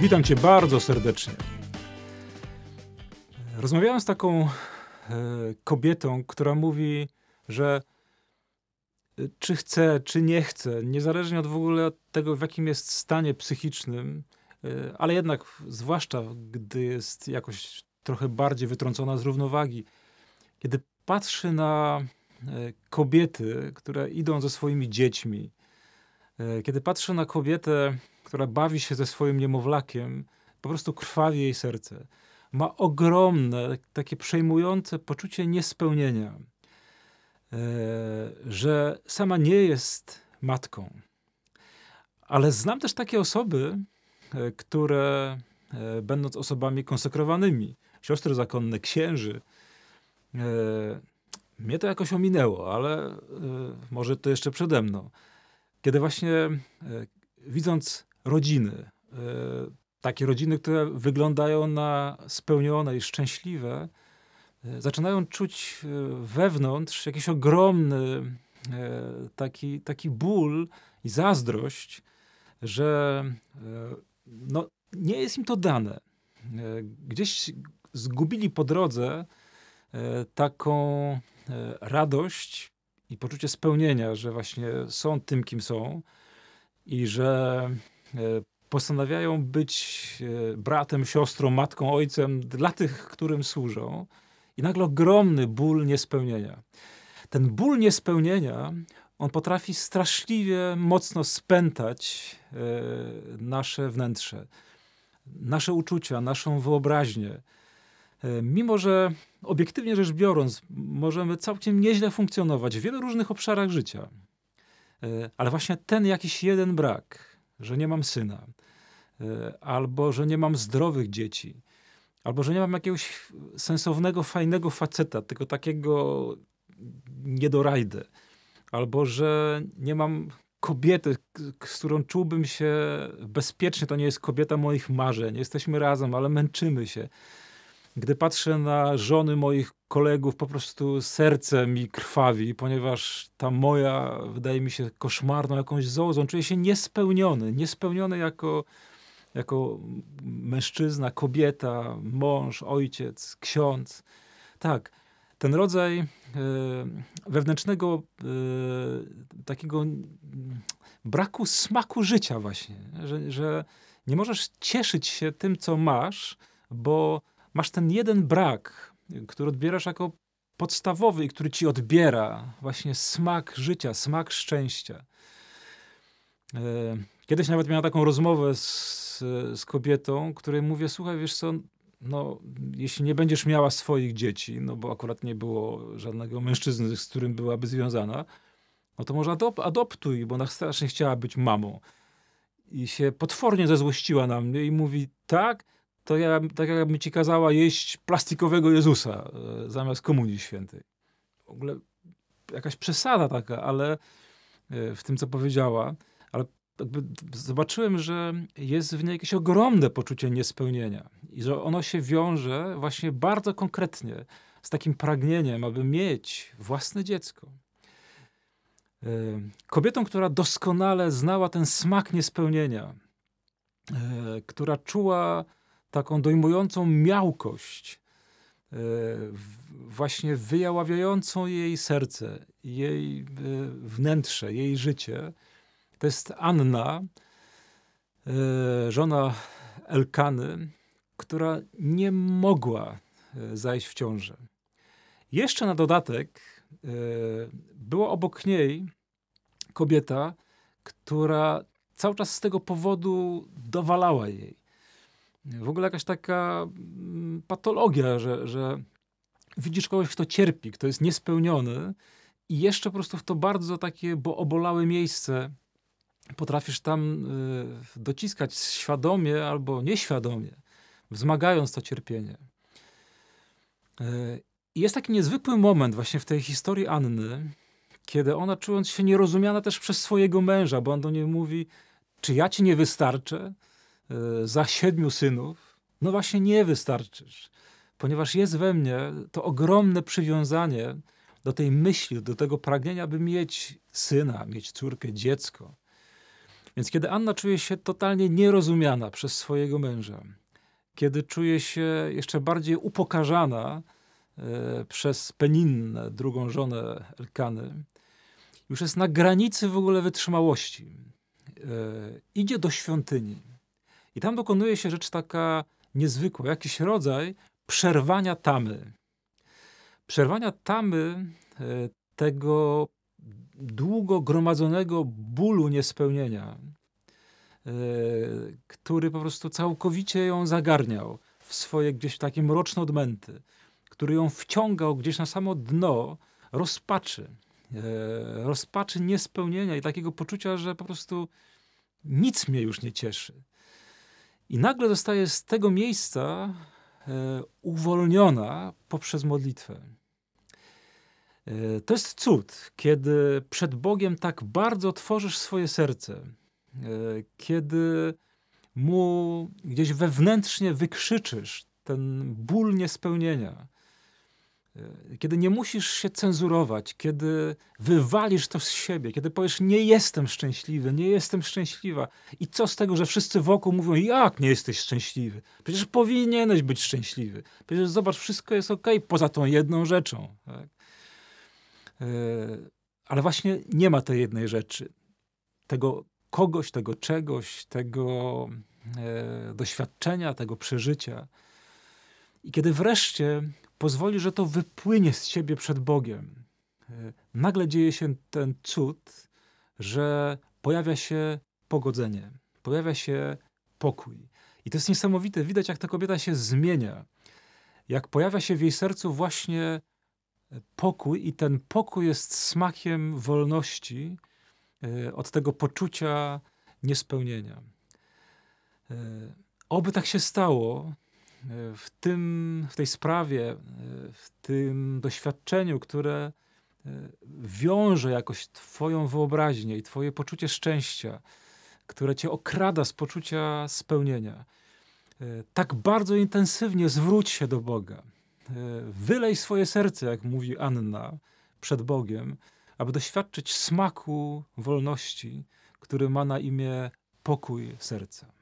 Witam Cię bardzo serdecznie. Rozmawiałem z taką e, kobietą, która mówi, że e, czy chce, czy nie chce, niezależnie od w ogóle tego, w jakim jest stanie psychicznym, e, ale jednak, zwłaszcza gdy jest jakoś trochę bardziej wytrącona z równowagi, kiedy patrzy na kobiety, które idą ze swoimi dziećmi, kiedy patrzy na kobietę, która bawi się ze swoim niemowlakiem, po prostu krwawi jej serce. Ma ogromne, takie przejmujące poczucie niespełnienia, e, że sama nie jest matką. Ale znam też takie osoby, e, które, e, będąc osobami konsekrowanymi, siostry zakonne, księży, mnie to jakoś ominęło, ale może to jeszcze przede mną. Kiedy właśnie widząc rodziny. E, takie rodziny, które wyglądają na spełnione i szczęśliwe, e, zaczynają czuć e, wewnątrz jakiś ogromny taki, taki ból i zazdrość, że no, nie jest im to dane. Gdzieś zgubili po drodze taką radość i poczucie spełnienia, że właśnie są tym, kim są i że E, postanawiają być e, bratem, siostrą, matką, ojcem dla tych, którym służą. I nagle ogromny ból niespełnienia. Ten ból niespełnienia, on potrafi straszliwie mocno spętać e, nasze wnętrze, nasze uczucia, naszą wyobraźnię. Mimo, że obiektywnie rzecz biorąc, możemy całkiem nieźle funkcjonować w wielu różnych obszarach życia, ale właśnie ten jakiś jeden brak, że nie mam syna, e, albo że nie mam zdrowych dzieci, albo że nie mam jakiegoś sensownego, fajnego faceta, tylko takiego niedorajdę, albo że nie mam kobiety, z którą czułbym się bezpiecznie, to nie jest kobieta moich marzeń, jesteśmy razem, ale męczymy się. Gdy patrzę na żony moich kolegów po prostu serce mi krwawi, ponieważ ta moja, wydaje mi się, koszmarną jakąś zozą, czuję się niespełniony, niespełniony jako, jako mężczyzna, kobieta, mąż, ojciec, ksiądz. Tak, ten rodzaj e, wewnętrznego e, takiego braku smaku życia właśnie, że, że nie możesz cieszyć się tym, co masz, bo masz ten jeden brak, który odbierasz jako podstawowy i który ci odbiera właśnie smak życia, smak szczęścia. E, kiedyś nawet miałem taką rozmowę z, z kobietą, której mówię, słuchaj, wiesz co, no, jeśli nie będziesz miała swoich dzieci, no bo akurat nie było żadnego mężczyzny, z którym byłaby związana, no to może adop adoptuj, bo ona strasznie chciała być mamą. I się potwornie zezłościła na mnie i mówi, tak, to ja, tak jakby ci kazała jeść plastikowego Jezusa e, zamiast Komunii Świętej. W ogóle jakaś przesada taka, ale e, w tym, co powiedziała, ale zobaczyłem, że jest w niej jakieś ogromne poczucie niespełnienia i że ono się wiąże właśnie bardzo konkretnie z takim pragnieniem, aby mieć własne dziecko. E, kobietą, która doskonale znała ten smak niespełnienia, e, która czuła taką dojmującą miałkość, e, właśnie wyjaławiającą jej serce, jej e, wnętrze, jej życie. To jest Anna, e, żona Elkany, która nie mogła zajść w ciążę. Jeszcze na dodatek była obok niej kobieta, która cały czas z tego powodu dowalała jej. W ogóle jakaś taka mm, patologia, że, że widzisz kogoś, kto cierpi, kto jest niespełniony i jeszcze po prostu w to bardzo takie bo obolałe miejsce potrafisz tam y, dociskać świadomie albo nieświadomie, wzmagając to cierpienie. Y, I jest taki niezwykły moment właśnie w tej historii Anny, kiedy ona czując się nierozumiana też przez swojego męża, bo on do niej mówi, czy ja ci nie wystarczę? Y, za siedmiu synów, no właśnie nie wystarczysz, ponieważ jest we mnie to ogromne przywiązanie do tej myśli, do tego pragnienia, by mieć syna, mieć córkę, dziecko. Więc kiedy Anna czuje się totalnie nierozumiana przez swojego męża, kiedy czuje się jeszcze bardziej upokarzana y, przez Peninnę, drugą żonę Elkany, już jest na granicy w ogóle wytrzymałości. Y, idzie do świątyni. I tam dokonuje się rzecz taka niezwykła, jakiś rodzaj przerwania tamy. Przerwania tamy e, tego długo gromadzonego bólu niespełnienia, e, który po prostu całkowicie ją zagarniał w swoje gdzieś takie mroczne odmęty, który ją wciągał gdzieś na samo dno rozpaczy, e, rozpaczy niespełnienia i takiego poczucia, że po prostu nic mnie już nie cieszy. I nagle zostaje z tego miejsca e, uwolniona poprzez modlitwę. E, to jest cud, kiedy przed Bogiem tak bardzo tworzysz swoje serce, e, kiedy mu gdzieś wewnętrznie wykrzyczysz ten ból niespełnienia E, kiedy nie musisz się cenzurować, kiedy wywalisz to z siebie, kiedy powiesz, nie jestem szczęśliwy, nie jestem szczęśliwa. I co z tego, że wszyscy wokół mówią, jak nie jesteś szczęśliwy? Przecież powinieneś być szczęśliwy. Przecież zobacz, wszystko jest ok, poza tą jedną rzeczą. Tak? E, ale właśnie nie ma tej jednej rzeczy. Tego kogoś, tego czegoś, tego e, doświadczenia, tego przeżycia. I kiedy wreszcie pozwoli, że to wypłynie z siebie przed Bogiem. E, nagle dzieje się ten cud, że pojawia się pogodzenie, pojawia się pokój. I to jest niesamowite, widać jak ta kobieta się zmienia, jak pojawia się w jej sercu właśnie pokój, i ten pokój jest smakiem wolności e, od tego poczucia niespełnienia. E, oby tak się stało, E, w, tym, w tej sprawie, e, w tym doświadczeniu, które e, wiąże jakoś Twoją wyobraźnię i Twoje poczucie szczęścia, które Cię okrada z poczucia spełnienia, tak bardzo intensywnie zwróć się do Boga. Wylej swoje serce, jak mówi Anna, przed Bogiem, aby doświadczyć smaku wolności, który ma na imię pokój serca.